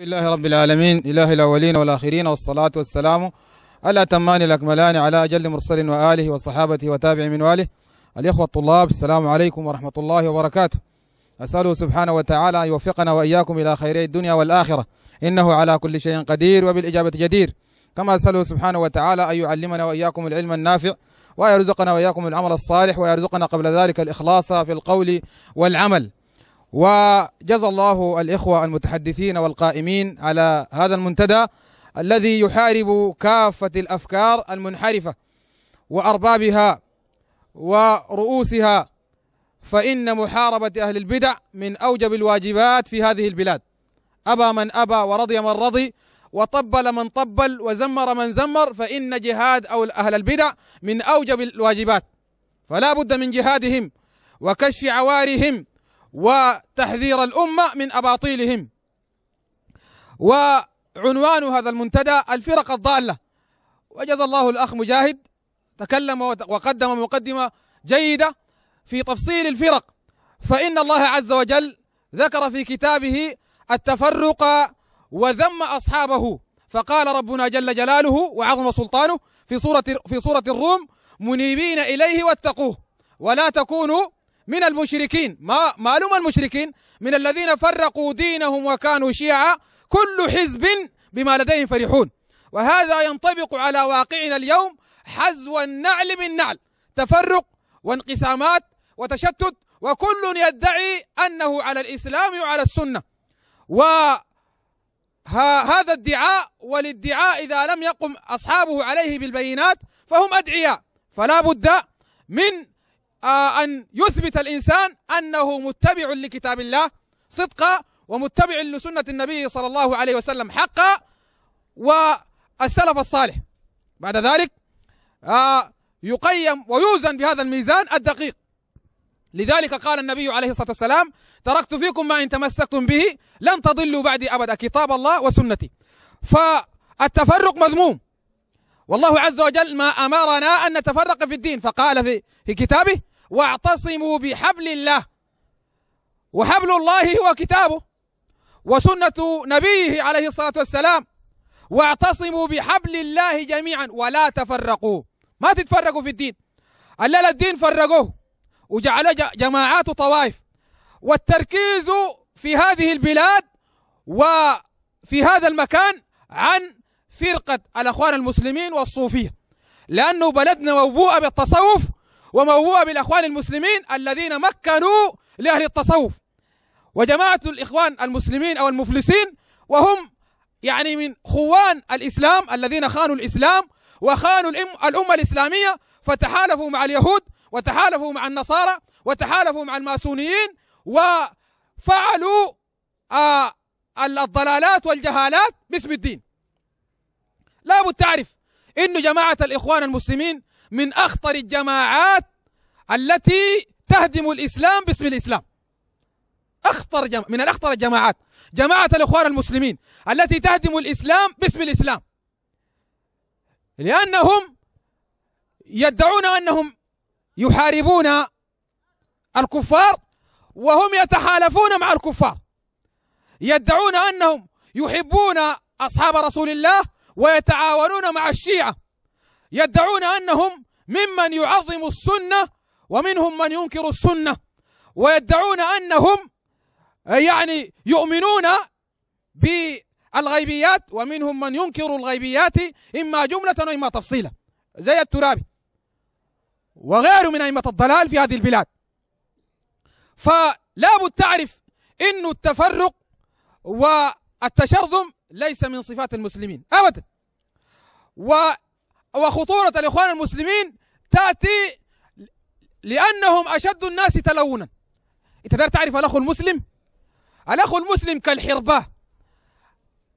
لله رب العالمين إله الأولين والآخرين والصلاة والسلام الأتمان الأكملان على أجل مرسل وآله وصحابته وتابع من واله الإخوة الطلاب السلام عليكم ورحمة الله وبركاته أسأله سبحانه وتعالى أن يوفقنا وإياكم إلى خيري الدنيا والآخرة إنه على كل شيء قدير وبالإجابة جدير كما أسأله سبحانه وتعالى أن يعلمنا وإياكم العلم النافع ويرزقنا وإياكم العمل الصالح ويرزقنا قبل ذلك الإخلاص في القول والعمل وجزى الله الإخوة المتحدثين والقائمين على هذا المنتدى الذي يحارب كافة الأفكار المنحرفة وأربابها ورؤوسها فإن محاربة أهل البدع من أوجب الواجبات في هذه البلاد أبى من أبى ورضي من رضي وطبل من طبل وزمر من زمر فإن جهاد أو أهل البدع من أوجب الواجبات فلا بد من جهادهم وكشف عوارهم وتحذير الأمة من أباطيلهم وعنوان هذا المنتدى الفرق الضالة وجزا الله الأخ مجاهد تكلم وقدم مقدمة جيدة في تفصيل الفرق فإن الله عز وجل ذكر في كتابه التفرق وذم أصحابه فقال ربنا جل جلاله وعظم سلطانه في سورة في سورة الروم منيبين إليه واتقوه ولا تكونوا من المشركين ما معلوم المشركين من الذين فرقوا دينهم وكانوا شيعا كل حزب بما لديهم فرحون وهذا ينطبق على واقعنا اليوم حزو النعل من نعل تفرق وانقسامات وتشتت وكل يدعي انه على الاسلام وعلى السنه و هذا الدعاء والادعاء اذا لم يقم اصحابه عليه بالبينات فهم ادعياء فلا بد من آه، أن يثبت الإنسان أنه متبع لكتاب الله صدقا ومتبع لسنة النبي صلى الله عليه وسلم حقا والسلف الصالح بعد ذلك آه، يقيم ويوزن بهذا الميزان الدقيق لذلك قال النبي عليه الصلاة والسلام تركت فيكم ما إن تمسكتم به لن تضلوا بعدي أبدا كتاب الله وسنتي فالتفرق مذموم والله عز وجل ما أمرنا أن نتفرق في الدين فقال في, في كتابه واعتصموا بحبل الله وحبل الله هو كتابه وسنة نبيه عليه الصلاة والسلام واعتصموا بحبل الله جميعا ولا تفرقوا ما تتفرقوا في الدين الليلة الدين فرقوه وجعلوا جماعات وطوائف والتركيز في هذه البلاد وفي هذا المكان عن فرقة الأخوان المسلمين والصوفية لأنه بلدنا موبوءة بالتصوف وموهوبة بالإخوان المسلمين الذين مكنوا لأهل التصوف وجماعة الإخوان المسلمين أو المفلسين وهم يعني من خوان الإسلام الذين خانوا الإسلام وخانوا الأمة الإسلامية فتحالفوا مع اليهود وتحالفوا مع النصارى وتحالفوا مع الماسونيين وفعلوا آه الضلالات والجهالات باسم الدين لابد تعرف أن جماعة الإخوان المسلمين من أخطر الجماعات التي تهدم الإسلام باسم الإسلام أخطر جم... من الأخطر الجماعات جماعة الإخوان المسلمين التي تهدم الإسلام باسم الإسلام لأنهم يدعون أنهم يحاربون الكفار وهم يتحالفون مع الكفار يدعون أنهم يحبون أصحاب رسول الله ويتعاونون مع الشيعة يدعون أنهم ممن يعظم السنة ومنهم من ينكر السنة ويدعون أنهم آه، يعني يؤمنون بالغيبيات ومنهم من ينكر الغيبيات إما جملة وإما تفصيلا زي الترابي وغيره من أئمة الضلال في هذه البلاد فلا بد تعرف أن التفرق والتشرذم ليس من صفات المسلمين أبدا وخطورة الإخوان المسلمين تأتي لأنهم أشد الناس تلونا أنت دار تعرف الأخ المسلم الأخ المسلم كالحرباء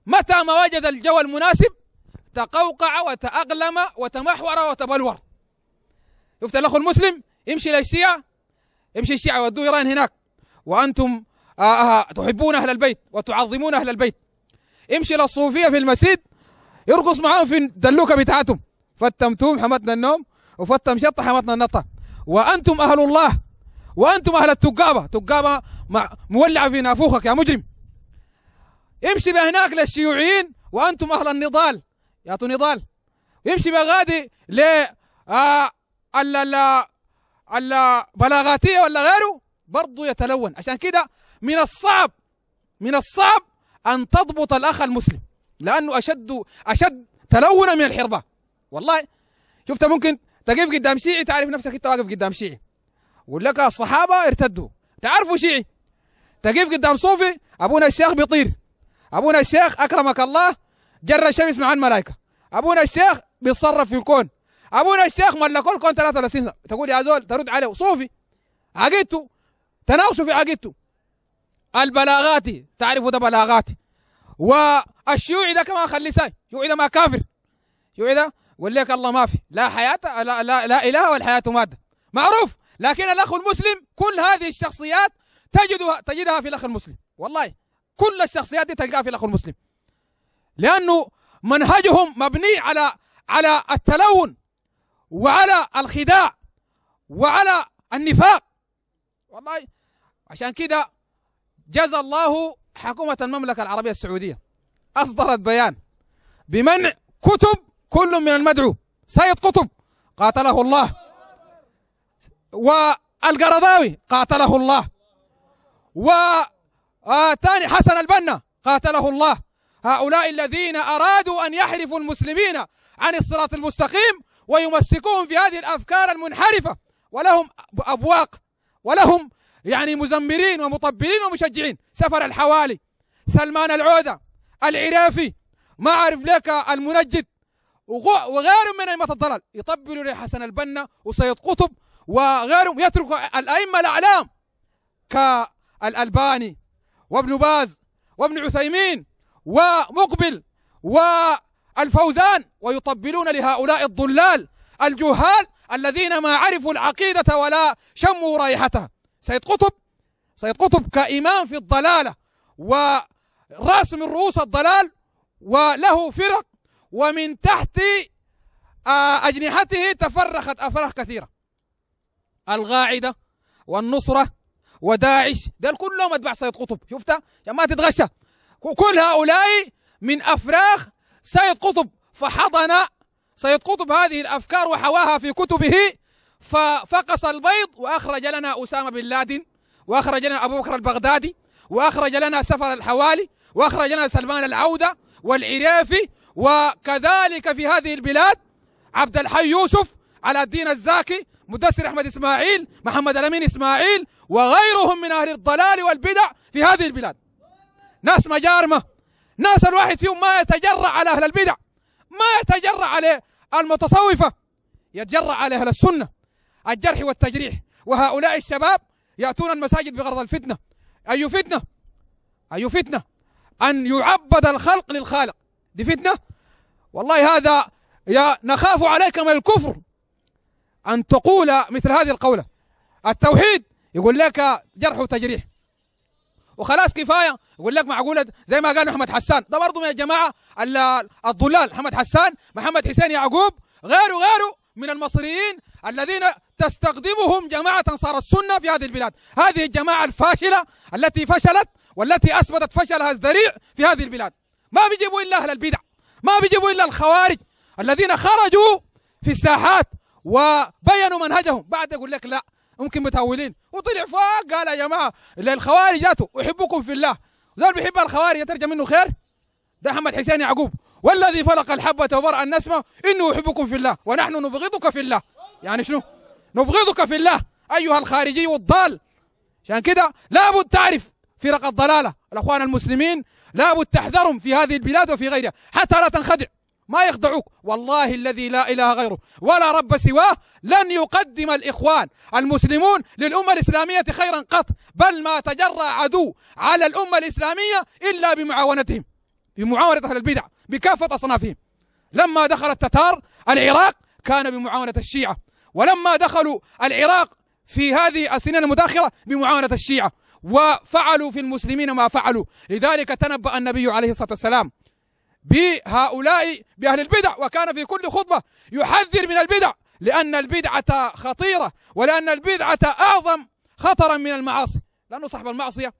متى ما وجد الجو المناسب تقوقع وتأقلم وتمحور وتبلور شفت الأخ المسلم يمشي للشيعة يمشي الشيعة ودوا إيران هناك وأنتم آه،, آه تحبون أهل البيت وتعظمون أهل البيت يمشي للصوفية في المسجد يرقص معاهم في الدلوكة بتاعتهم فتم توم حمتنا النوم وفتم شطة حمتنا النطة وأنتم أهل الله وأنتم أهل التقابة تقابة مولعة في نافوخك يا مجرم امشي بهناك للشيوعيين وأنتم أهل النضال يا تو نضال يمشي بغادي ل آه، ال ال البلاغاتية ولا غيره برضه يتلون عشان كده من الصعب من الصعب أن تضبط الأخ المسلم لأنه أشد أشد تلونا من الحربة والله شفت ممكن تقف قدام شيعي تعرف نفسك انت واقف قدام شيعي يقول لك الصحابه ارتدوا تعرفوا شيعي تقف قدام صوفي ابونا الشيخ بيطير ابونا الشيخ اكرمك الله جر الشمس مع الملائكه ابونا الشيخ بيتصرف في الكون ابونا الشيخ ملكوا الكون 33 سنه تقول يا زول ترد عليه صوفي عقيدته تناقشوا في عقيدته البلاغاتي تعرفوا ده بلاغاتي والشيوعي ده كمان خلي ساي شيوعي ده ما كافر كده إيه يقول لك الله ما في لا حياة لا, لا, لا إله والحياة مادة معروف لكن الأخ المسلم كل هذه الشخصيات تجدها تجدها في الأخ المسلم والله كل الشخصيات دي تلقاها في الأخ المسلم لأنه منهجهم مبني على على التلون وعلى الخداع وعلى النفاق والله عشان كده جزى الله حكومة المملكة العربية السعودية أصدرت بيان بمنع كتب كل من المدعو سيد قطب قاتله الله والقرضاوي قاتله الله و ثاني حسن البنا قاتله الله هؤلاء الذين أرادوا أن يحرفوا المسلمين عن الصراط المستقيم ويمسكوهم في هذه الأفكار المنحرفة ولهم أبواق ولهم يعني مزمرين ومطبلين ومشجعين سفر الحوالي سلمان العودة العرافي ما أعرف لك المنجد وغيرهم من أئمة الضلال يطبلوا لحسن البنا وسيد قطب وغيرهم يتركوا الأئمة الأعلام كالألباني وابن باز وابن عثيمين ومقبل والفوزان ويطبلون لهؤلاء الضلال الجهال الذين ما عرفوا العقيدة ولا شموا رائحتها سيد قطب سيد قطب كإمام في الضلالة ورأس من رؤوس الضلال وله فرق ومن تحت آه، أجنحته تفرخت أفراح كثيرة القاعدة والنصرة وداعش دول كلهم أتباع سيد قطب شفتها يا ما تتغشى كل هؤلاء من أفراخ سيد قطب فحضن سيد قطب هذه الأفكار وحواها في كتبه ففقس البيض وأخرج لنا أسامة بن لادن وأخرج لنا أبو بكر البغدادي وأخرج لنا سفر الحوالي وأخرج لنا سلمان العودة والعرافي وكذلك في هذه البلاد عبد الحي يوسف على الدين الزاكي مدثر احمد اسماعيل محمد الامين اسماعيل وغيرهم من اهل الضلال والبدع في هذه البلاد ناس مجارمه ناس الواحد فيهم ما يتجرع على اهل البدع ما يتجرع على المتصوفه يتجرع على اهل السنه الجرح والتجريح وهؤلاء الشباب ياتون المساجد بغرض الفتنه اي فتنه اي فتنه ان يعبد الخلق للخالق دي فتنة والله هذا يا نخاف عليك من الكفر أن تقول مثل هذه القولة التوحيد يقول لك جرح وتجريح وخلاص كفايه يقول لك معقوله زي ما قال احمد حسان ده برضه من الجماعه الضلال محمد حسان محمد حسين يعقوب غيره غيره من المصريين الذين تستخدمهم جماعه انصار السنه في هذه البلاد هذه الجماعه الفاشله التي فشلت والتي اثبتت فشلها الذريع في هذه البلاد ما بيجيبوا الا اهل البدع ما بيجيبوا الا الخوارج الذين خرجوا في الساحات وبينوا منهجهم بعد يقول لك لا ممكن متاولين وطلع فوق قال يا جماعه الخوارج جاتوا احبكم في الله زول بيحب الخوارج يترجم منه خير ده احمد حسين يعقوب والذي فلق الحبة وبرأ النسمة إنه يحبكم في الله ونحن نبغضك في الله يعني شنو نبغضك في الله أيها الخارجي الضال عشان كده لابد تعرف فرق الضلالة الأخوان المسلمين لابد تحذرهم في هذه البلاد وفي غيرها حتى لا تنخدع ما يخدعوك والله الذي لا إله غيره ولا رب سواه لن يقدم الإخوان المسلمون للأمة الإسلامية خيرا قط بل ما تجرأ عدو على الأمة الإسلامية إلا بمعاونتهم بمعاونة أهل البدع بكافة أصنافهم لما دخل التتار العراق كان بمعاونة الشيعة ولما دخلوا العراق في هذه السنين المتأخرة بمعاونة الشيعة وفعلوا في المسلمين ما فعلوا لذلك تنبأ النبي عليه الصلاة والسلام بهؤلاء بأهل البدع وكان في كل خطبة يحذر من البدع لأن البدعة خطيرة ولأن البدعة أعظم خطرا من المعاصي لأنه صاحب المعصية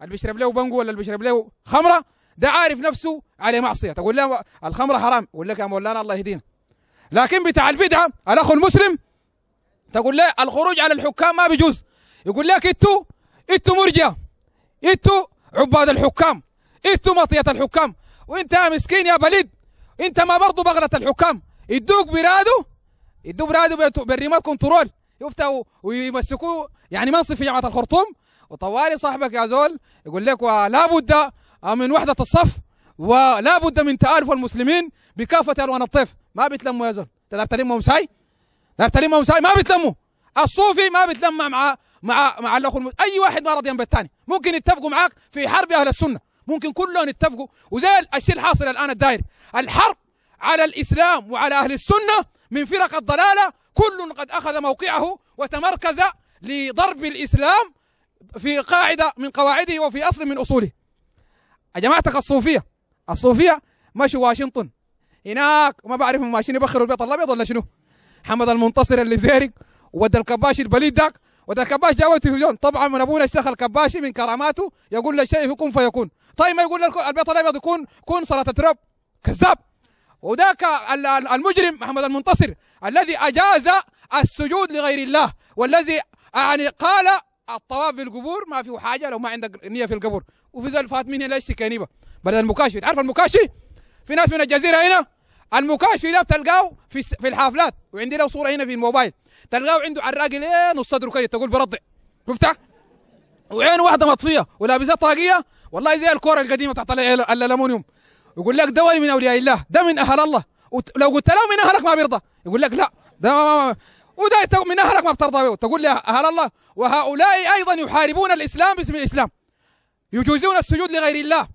اللي بيشرب له بنجو ولا اللي بيشرب له خمرة ده عارف نفسه عليه معصية تقول له الخمرة حرام يقول لك يا مولانا الله يهدينا لكن بتاع البدعة الأخ المسلم تقول له الخروج على الحكام ما بيجوز يقول لك انتوا انتو مرجية انتو عباد الحكام انتو مطية الحكام وانت يا مسكين يا بليد انت ما برضه بغلة الحكام يدوك برادو يدوك برادو بالريموت كنترول يفتحوا ويمسكوه يعني منصب في جامعة الخرطوم وطوالي صاحبك يا زول يقول لك لابد من وحدة الصف ولا بد من تآلف المسلمين بكافة ألوان الطيف ما بيتلموا يا زول تقدر تلمهم ساي تقدر تلمهم ساي ما بيتلموا الصوفي ما بيتلمع مع مع مع الاخ المسلم اي واحد ما رضي بالثاني ممكن يتفقوا معاك في حرب اهل السنه ممكن كلهم يتفقوا وزي الشيء الحاصل الان الدائري الحرب على الاسلام وعلى اهل السنه من فرق الضلاله كل قد اخذ موقعه وتمركز لضرب الاسلام في قاعده من قواعده وفي اصل من اصوله. يا جماعتك الصوفيه الصوفيه مشوا واشنطن هناك ما بعرفهم ماشيين يبخروا البيت الابيض ولا شنو؟ محمد المنتصر اللي زيرك ودى الكباش البليد داك وده الكباش جابه التلفزيون طبعا من ابونا الشيخ الكباشي من كراماته يقول للشيء يكون فيكون طيب ما يقول البيت الابيض يكون كون صلاه تراب كذاب وذاك المجرم محمد المنتصر الذي اجاز السجود لغير الله والذي يعني قال الطواف في القبور ما فيه حاجه لو ما عندك نيه في القبور وفي ذلك فات مني ليش كنيبه بدل المكاشي تعرف المكاشي في ناس من الجزيره هنا المكاشف ده تلقاه في في الحافلات وعندي له صوره هنا في الموبايل تلقاه عنده عراقي لين وصدره كده تقول برضع شفتها وعين واحده مطفيه ولابسه طاقيه والله زي الكوره القديمه بتاعت الالمونيوم يقول لك ده من اولياء الله ده من اهل الله ولو قلت له من اهلك ما بيرضى يقول لك لا ده وده من اهلك ما بترضى به تقول له اهل الله وهؤلاء ايضا يحاربون الاسلام باسم الاسلام يجوزون السجود لغير الله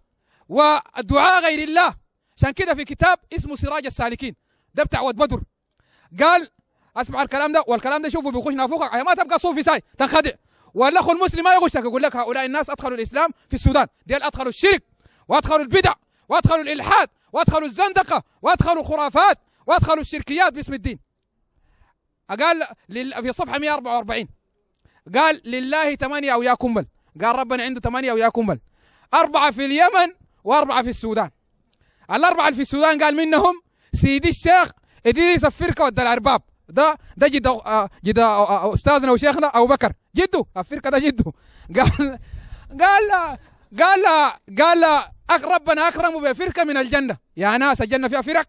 ودعاء غير الله عشان كده في كتاب اسمه سراج السالكين ده بتاع ود بدر قال اسمع الكلام ده والكلام ده شوفوا بيخش نافوخك ما تبقى صوفي ساي تنخدع والاخ المسلم ما يغشك يقول لك هؤلاء الناس ادخلوا الاسلام في السودان دي ادخلوا الشرك وادخلوا البدع وادخلوا الالحاد وادخلوا الزندقه وادخلوا الخرافات وادخلوا الشركيات باسم الدين قال في صفحه 144 قال لله ثمانية أو يا كمل قال ربنا عنده ثمانية أو يا كمل أربعة في اليمن وأربعة في السودان الاربعه اللي في السودان قال منهم سيدي الشيخ ادريس الفرقه ودى الارباب ده ده جد آه، جد آه، آه، استاذنا وشيخنا ابو بكر جده الفرقه ده جده قال قال قال قال ربنا اكرمه بفرقه من الجنه يا ناس الجنه فيها فرق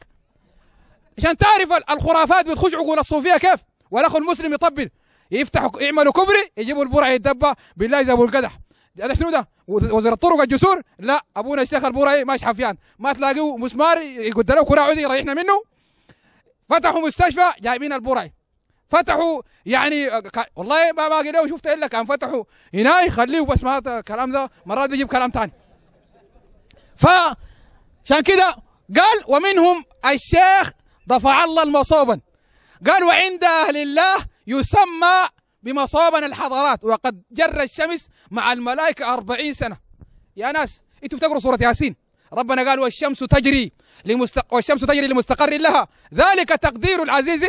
عشان تعرف الخرافات بتخش عقول الصوفيه كيف والاخ المسلم يطبل يفتحوا يعملوا كبري يجيبوا البرع يتدبى بالله يجيبوا القدح انا شنو ده وزير الطرق الجسور لا ابونا الشيخ البوري ماشي حفيان ما تلاقوا مسمار يقول له كره عودي ريحنا منه فتحوا مستشفى جايبين البوري فتحوا يعني والله ما باقي له شفت الا كان فتحوا هنا يخليه بس ما الكلام ده مرات بيجيب كلام ثاني ف عشان كده قال ومنهم الشيخ دفع الله المصوبا قال وعند اهل الله يسمى بما صابنا الحضارات وقد جر الشمس مع الملائكة أربعين سنة يا ناس انتوا بتقروا سورة ياسين ربنا قال والشمس تجري لمستق... والشمس تجري لمستقر لها ذلك تقدير العزيز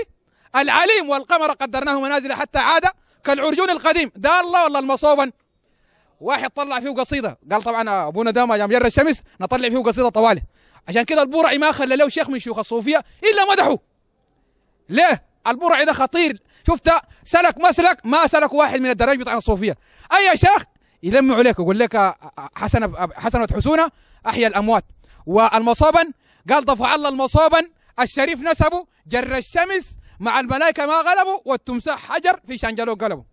العليم والقمر قدرناه منازل حتى عاد كالعرجون القديم ده الله والله المصوبا واحد طلع فيه قصيده قال طبعا ابونا داما ما جر الشمس نطلع فيه قصيده طوالي عشان كده البورعي ما خلى له شيخ من شيوخ الصوفيه الا مدحه ليه البرعي ده خطير شفت سلك مسلك ما سلك واحد من الدرج بتاع الصوفيه اي شيخ يلمع عليك يقول لك آه، آه، حسن آه، حسنه حسونه احيا الاموات والمصابا قال ضفع الله المصابا الشريف نسبه جر الشمس مع الملائكه ما غلبوا والتمساح حجر في شنجلو قلبه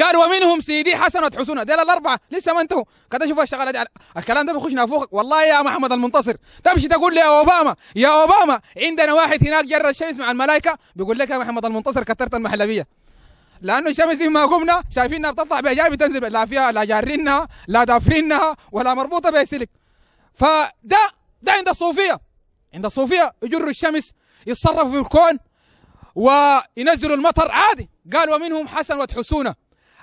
قال ومنهم سيدي حسنة حسنها ديل الاربعه لسه ما انتهوا كده شوفوا الشغله دي الكلام ده بيخش نافوخك والله يا محمد المنتصر تمشي تقول لي يا اوباما يا اوباما عندنا واحد هناك جر الشمس مع الملائكه بيقول لك يا محمد المنتصر كترت المحلبيه لانه الشمس ما قمنا شايفينها بتطلع جاي تنزل لا فيها لا جارينها لا دافرينها ولا مربوطه بسلك فده ده عند الصوفيه عند الصوفيه يجروا الشمس يتصرفوا في الكون وينزلوا المطر عادي قال ومنهم حسن وتحسونا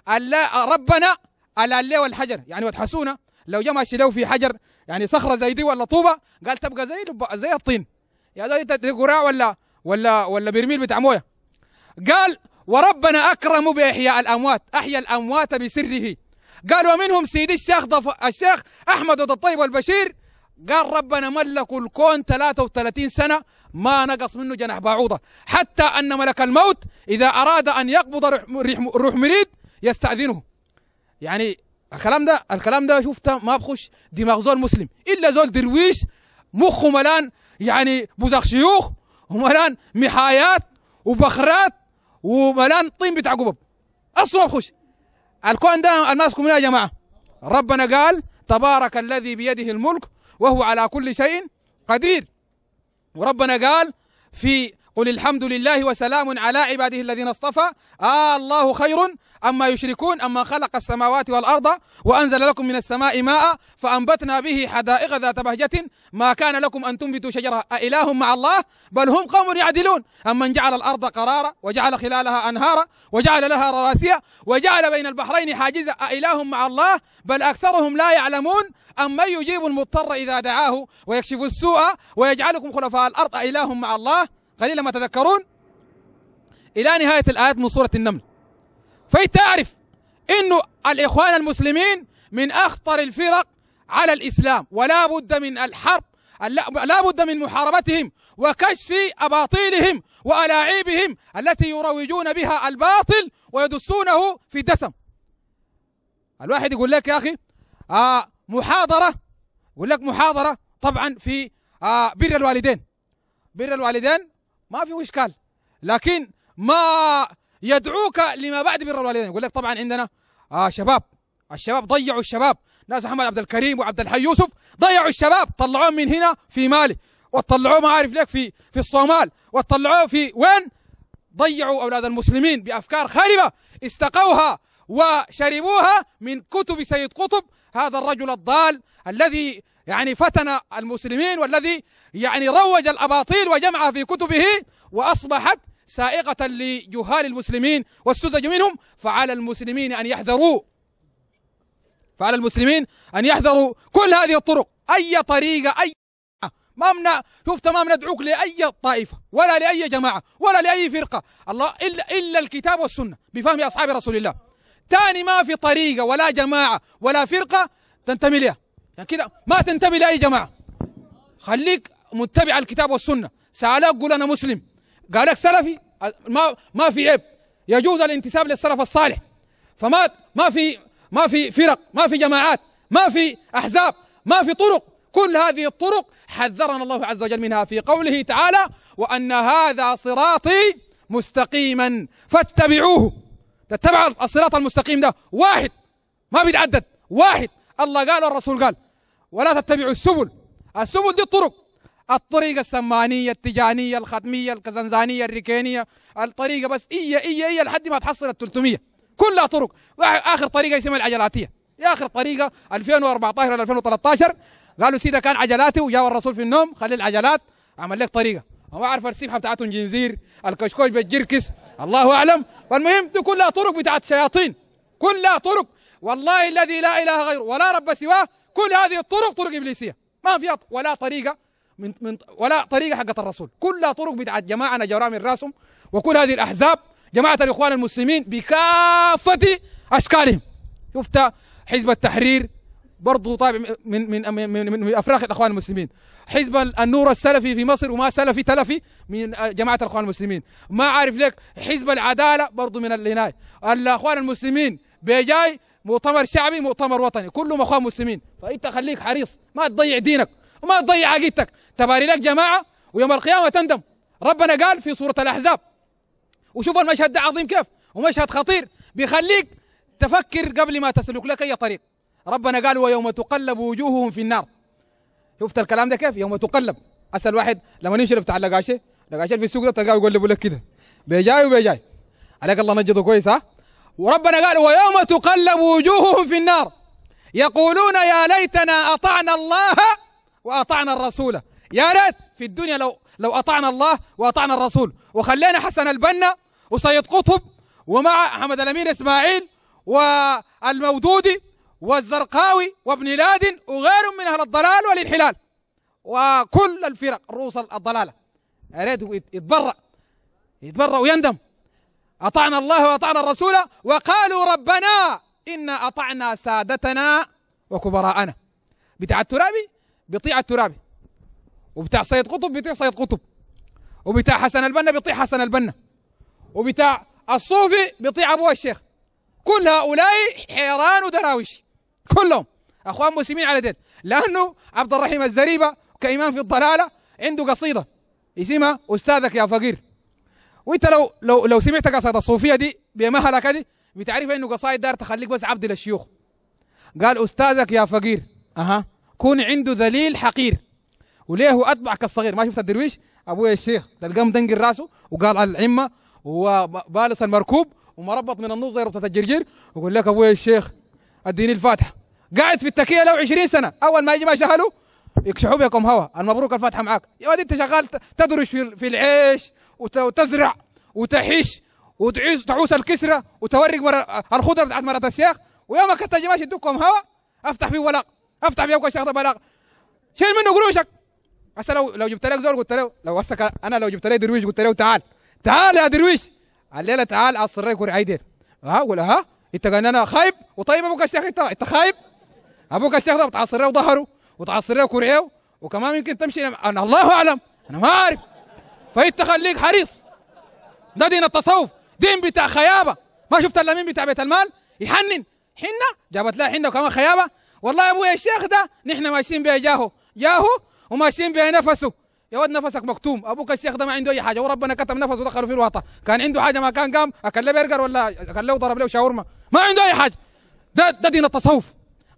ألا ربنا ألا الليل والحجر يعني وتحسونا لو جمع شلو في حجر يعني صخره زي دي ولا طوبه قال تبقى زي زي الطين يا زي قراع ولا ولا ولا برميل بتاع مويه قال وربنا اكرم باحياء الاموات احيا الاموات بسره قال ومنهم سيدي الشيخ ضف... الشيخ احمد الطيب والبشير قال ربنا ملكوا الكون 33 سنه ما نقص منه جناح بعوضة حتى أن ملك الموت إذا أراد أن يقبض روح مريد يستأذنه يعني الكلام ده الكلام ده شفته ما بخش دماغ زول مسلم إلا زول درويش مخه ملان يعني بوزخ شيوخ وملان محايات وبخرات وملان طين بتاع قبب أصلا ما بخش الكون ده الناس منه يا جماعة ربنا قال تبارك الذي بيده الملك وهو على كل شيء قدير وربنا قال في قل الحمد لله وسلام على عباده الذين اصطفى آه الله خير أما يشركون أما خلق السماوات والأرض وأنزل لكم من السماء ماء فأنبتنا به حدائق ذات بهجة ما كان لكم أن تنبتوا شجرة أإله مع الله بل هم قوم يعدلون أمن جعل الأرض قرارا وجعل خلالها أنهارا وجعل لها رواسي وجعل بين البحرين حاجزا أإله مع الله بل أكثرهم لا يعلمون أمن يجيب المضطر إذا دعاه ويكشف السوء ويجعلكم خلفاء الأرض أإله مع الله قليلا ما تذكرون إلى نهاية الآيات من سورة النمل فيتعرف أن الإخوان المسلمين من أخطر الفرق على الإسلام ولا بد من الحرب لا بد من محاربتهم وكشف أباطيلهم وألاعيبهم التي يروجون بها الباطل ويدسونه في الدسم الواحد يقول لك يا أخي آه محاضرة يقول لك محاضرة طبعا في آه بر الوالدين بر الوالدين ما في اشكال لكن ما يدعوك لما بعد بر الوالدين يقول لك طبعا عندنا آه شباب الشباب ضيعوا الشباب ناس احمد عبد الكريم وعبد الحي يوسف ضيعوا الشباب طلعوهم من هنا في مالي وطلعوه ما عارف لك في في الصومال وطلعوه في وين ضيعوا اولاد المسلمين بافكار خاربه استقوها وشربوها من كتب سيد قطب هذا الرجل الضال الذي يعني فتن المسلمين والذي يعني روج الأباطيل وجمعها في كتبه وأصبحت سائقة لجهال المسلمين والسذج منهم فعلى المسلمين أن يحذروا فعلى المسلمين أن يحذروا كل هذه الطرق أي طريقة أي ما منع شوف تمام ندعوك لأي طائفة ولا لأي جماعة ولا لأي فرقة الله إلا, إلا الكتاب والسنة بفهم أصحاب رسول الله تاني ما في طريقة ولا جماعة ولا فرقة تنتمي لها يعني كده ما تنتبه لاي جماعه خليك متبع الكتاب والسنه سالك قول انا مسلم قالك سلفي ما ما في عيب يجوز الانتساب للسلف الصالح فما ما في ما في فرق ما في جماعات ما في احزاب ما في طرق كل هذه الطرق حذرنا الله عز وجل منها في قوله تعالى وان هذا صراطي مستقيما فاتبعوه تتبع الصراط المستقيم ده واحد ما بيتعدد واحد الله قال والرسول قال ولا تتبعوا السبل السبل دي الطرق الطريقة السمانية التجانية الختمية الكزنزانية الركينية الطريقة بس إيا إيا إيا لحد ما تحصل ال 300 كلها طرق آخر طريقة يسمى العجلاتية يا آخر طريقة 2014 إلى 2013 قالوا سيدة كان عجلاتي وجاء الرسول في النوم خلي العجلات عمل لك طريقة ما أعرف السبحة بتاعتهم جنزير الكشكوش بالجركس الله أعلم فالمهم دي كلها طرق بتاعت شياطين كلها طرق والله الذي لا إله غيره ولا رب سواه كل هذه الطرق طرق ابليسيه ما فيها ولا طريقه من, من ولا طريقه حقت الرسول كلها طرق بدعه جماعنا جرام راسهم وكل هذه الاحزاب جماعه الاخوان المسلمين بكافه اشكالهم شفت حزب التحرير برضه طابع من من من, من, من افراخ الاخوان المسلمين حزب النور السلفي في مصر وما سلفي تلفي من آه، جماعه الاخوان المسلمين ما عارف لك حزب العداله برضه من الليناي الاخوان المسلمين بيجاي مؤتمر شعبي مؤتمر وطني كلهم اخوان مسلمين فانت خليك حريص ما تضيع دينك وما تضيع عقيدتك تباري لك جماعه ويوم القيامه تندم ربنا قال في سوره الاحزاب وشوف المشهد ده عظيم كيف ومشهد خطير بيخليك تفكر قبل ما تسلك لك اي طريق ربنا قال ويوم تقلب وجوههم في النار شفت الكلام ده كيف يوم تقلب اسال واحد لما نمشي بتاع اللقاشه لقاشه في السوق ده تلقاه يقلبوا لك كده بيجاي وبيجاي عليك الله نجده كويس ها وربنا قال ويوم تقلب وجوههم في النار يقولون يا ليتنا أطعنا الله وأطعنا الرسول يا ريت في الدنيا لو لو أطعنا الله وأطعنا الرسول وخلينا حسن البنا وسيد قطب ومع أحمد الأمين إسماعيل والمودودي والزرقاوي وابن لادن وغيرهم من أهل الضلال والانحلال وكل الفرق رؤوس الضلالة يا ريت يتبرأ يتبرأ ويندم أطعنا الله وأطعنا الرسول وقالوا ربنا إنا أطعنا سادتنا وكبراءنا بتاع الترابي بيطيع الترابي وبتاع سيد قطب بيطيع سيد قطب وبتاع حسن البنا بيطيع حسن البنا وبتاع الصوفي بيطيع أبوه الشيخ كل هؤلاء حيران ودراويش كلهم أخوان مسلمين على دين لأنه عبد الرحيم الزريبة كإمام في الضلالة عنده قصيدة اسمها أستاذك يا فقير وانت لو لو لو سمعت قصائد الصوفيه دي بمهلك دي بتعرف انه قصائد دار تخليك بس عبد للشيوخ قال استاذك يا فقير اها كون عنده ذليل حقير وليه اتبع كالصغير ما شفت الدرويش ابويا الشيخ تلقاه مدنقل راسه وقال على العمه وبالس المركوب ومربط من النص زي ربطه الجرجير ويقول لك ابويا الشيخ اديني الفاتحه قاعد في التكيه له 20 سنه اول ما يجي ما شهله يكشحوا بكم هوا المبروك الفاتحه معاك يا ولد انت شغال تدرج في العيش وتزرع وتحش وتعوس تعوس الكسره وتورق مرة الخضر بتاعت مرات السياخ وياما كنت الجماش يدكم هواء افتح فيه ولق افتح فيه ابقى شغله بلاغ شيل منه قروشك هسه لو لو جبت لك زول قلت له لو هسه انا لو جبت لي درويش قلت له تعال تعال يا درويش الليله تعال اصر لك ورعي دير ها ولا ها انت قال انا خايب وطيب ابوك الشيخ انت انت خايب ابوك الشيخ ده بتعصر له ظهره وتعصر كرعيه وكمان يمكن تمشي انا الله اعلم انا ما اعرف فهي تخليك حريص ده دين التصوف دين بتاع خيابه ما شفت الا مين بتاع بيت المال يحنن حنه جابت لها حنه وكمان خيابه والله يا ابويا الشيخ ده نحن ماشيين بيه جاهو جاهو وماشيين بيه نفسه يا ود نفسك مكتوم ابوك الشيخ ده ما عنده اي حاجه وربنا كتم نفسه ودخله في الوطا كان عنده حاجه ما كان قام اكل له برجر ولا اكل له ضرب له شاورما ما عنده اي حاجه ده ده دين التصوف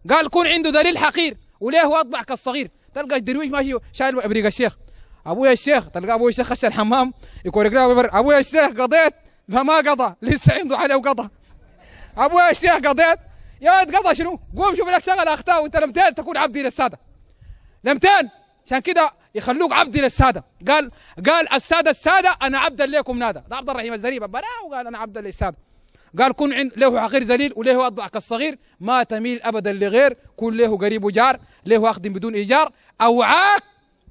قال كون عنده دليل حقير وليه اطبع كالصغير تلقى الدرويش ماشي شايل ابريق الشيخ ابويا الشيخ تلقى ابويا الشيخ خش الحمام يكورك له ابويا الشيخ قضيت لا ما قضى لسه عنده عليه وقضى ابويا الشيخ قضيت يا ولد قضى شنو؟ قوم شوف لك شغله اختها وانت لمتين تكون عبدي للساده لمتين عشان كده يخلوك عبدي للساده قال قال الساده الساده انا عبدا لكم نادى ده عبد الرحيم الزريب براه وقال انا عبدا للساده قال كن عند له حقير ذليل وله اضبع كالصغير ما تميل ابدا لغير كن له قريب وجار له اخدم بدون ايجار اوعاك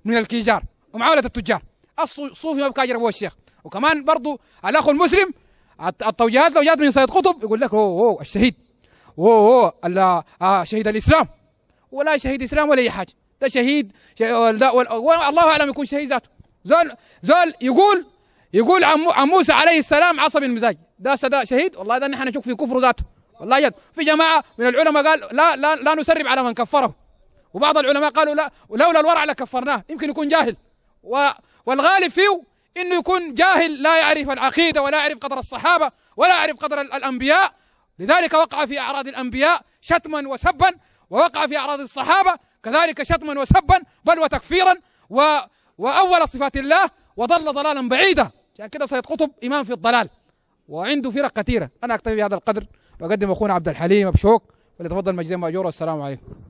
من الكيجار ومعاونة التجار الصوفي ما بقى ابو الشيخ وكمان برضو الاخ المسلم التوجيهات لو جات من سيد قطب يقول لك اوه, الشهيد اوه, أوه آه، شهيد الاسلام ولا شهيد اسلام ولا اي حاجه ده شهيد والله اعلم يكون شهيد ذاته زول زول يقول يقول عن موسى عليه السلام عصبي المزاج ده ده شهيد والله ده نحن نشك في كفره ذاته والله يد في جماعه من العلماء قال لا لا لا نسرب على من كفره وبعض العلماء قالوا لا ولولا الورع لكفرناه يمكن يكون جاهل و والغالب فيه انه يكون جاهل لا يعرف العقيده ولا يعرف قدر الصحابه ولا يعرف قدر الانبياء لذلك وقع في اعراض الانبياء شتما وسبا ووقع في اعراض الصحابه كذلك شتما وسبا بل وتكفيرا و واول صفات الله وضل ضلالا بعيدا عشان كده سيد قطب امام في الضلال وعنده فرق كثيره انا اكتفي بهذا القدر واقدم اخونا عبد الحليم ابشوك وليتفضل مجزيه ماجور والسلام عليكم